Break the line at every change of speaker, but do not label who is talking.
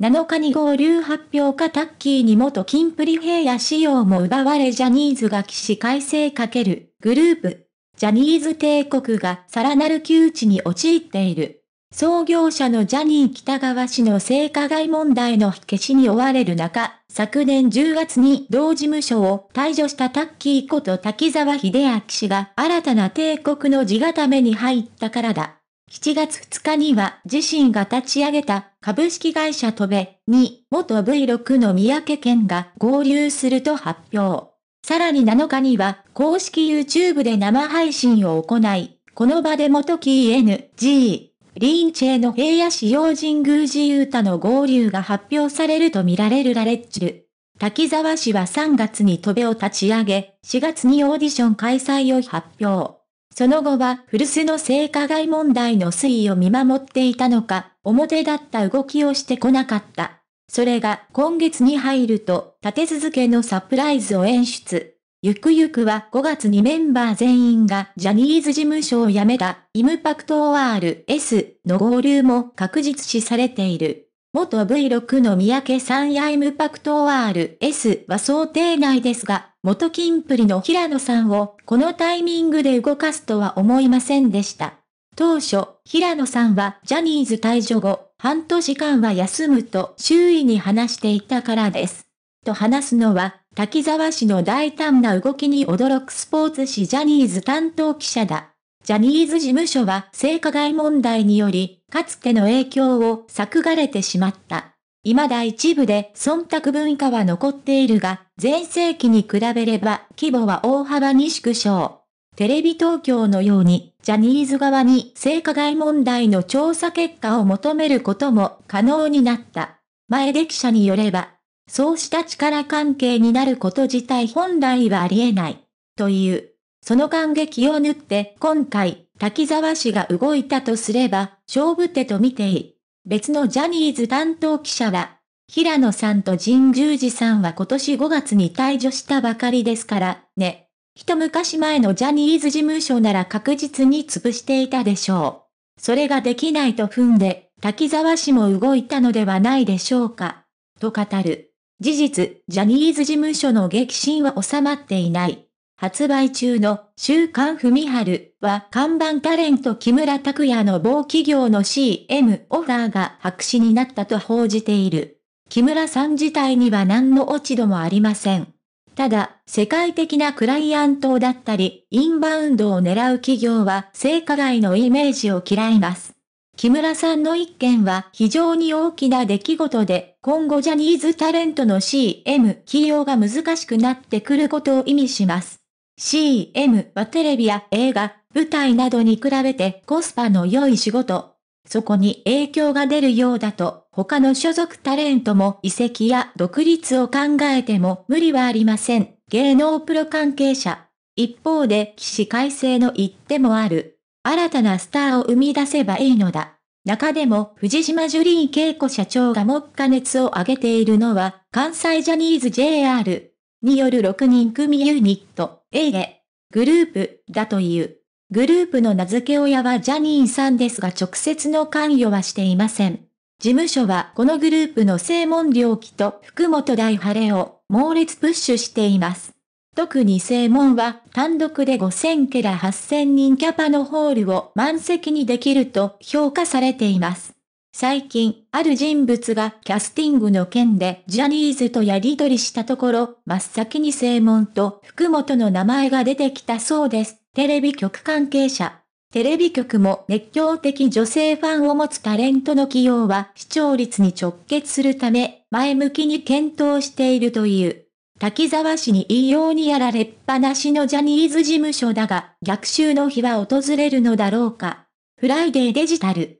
7日に合流発表かタッキーに元金プリ平野仕様も奪われジャニーズが起死改正かけるグループ。ジャニーズ帝国がさらなる窮地に陥っている。創業者のジャニー北川氏の性加害問題の火消しに追われる中、昨年10月に同事務所を退場したタッキーこと滝沢秀明氏が新たな帝国の地固めに入ったからだ。7月2日には自身が立ち上げた株式会社トベに元 V6 の三宅県が合流すると発表。さらに7日には公式 YouTube で生配信を行い、この場で元 KNG、リンチェの平野市用神宮寺ユータの合流が発表されるとみられるラレッジル。滝沢氏は3月にトベを立ち上げ、4月にオーディション開催を発表。その後は古巣の性加害問題の推移を見守っていたのか、表だった動きをしてこなかった。それが今月に入ると、立て続けのサプライズを演出。ゆくゆくは5月にメンバー全員がジャニーズ事務所を辞めた、イムパクト ORS の合流も確実視されている。元 V6 の三宅さんやイムパクト RS は想定内ですが、元金プリの平野さんをこのタイミングで動かすとは思いませんでした。当初、平野さんはジャニーズ退場後、半年間は休むと周囲に話していたからです。と話すのは、滝沢氏の大胆な動きに驚くスポーツ紙ジャニーズ担当記者だ。ジャニーズ事務所は性加害問題により、かつての影響を削がれてしまった。未だ一部で忖度文化は残っているが、前世紀に比べれば規模は大幅に縮小。テレビ東京のように、ジャニーズ側に性加害問題の調査結果を求めることも可能になった。前出記者によれば、そうした力関係になること自体本来はありえない。という。その感激を縫って今回、滝沢氏が動いたとすれば、勝負手と見ていい。別のジャニーズ担当記者は、平野さんと神十寺さんは今年5月に退場したばかりですから、ね。一昔前のジャニーズ事務所なら確実に潰していたでしょう。それができないと踏んで、滝沢氏も動いたのではないでしょうか。と語る。事実、ジャニーズ事務所の激震は収まっていない。発売中の週刊文春は看板タレント木村拓也の某企業の CM オファーが白紙になったと報じている。木村さん自体には何の落ち度もありません。ただ、世界的なクライアントだったり、インバウンドを狙う企業は成果外のイメージを嫌います。木村さんの一件は非常に大きな出来事で、今後ジャニーズタレントの CM 起用が難しくなってくることを意味します。CM はテレビや映画、舞台などに比べてコスパの良い仕事。そこに影響が出るようだと、他の所属タレントも移籍や独立を考えても無理はありません。芸能プロ関係者。一方で、騎士改正の一手もある。新たなスターを生み出せばいいのだ。中でも藤島ジュリー恵子社長が目下熱を上げているのは、関西ジャニーズ JR による6人組ユニット。エイレ、グループだという。グループの名付け親はジャニーさんですが直接の関与はしていません。事務所はこのグループの正門良輝と福本大晴れを猛烈プッシュしています。特に正門は単独で5000ケラ8000人キャパのホールを満席にできると評価されています。最近、ある人物がキャスティングの件でジャニーズとやりとりしたところ、真っ先に正門と福本の名前が出てきたそうです。テレビ局関係者。テレビ局も熱狂的女性ファンを持つタレントの起用は視聴率に直結するため、前向きに検討しているという。滝沢氏に異様にやられっぱなしのジャニーズ事務所だが、逆襲の日は訪れるのだろうか。フライデーデジタル。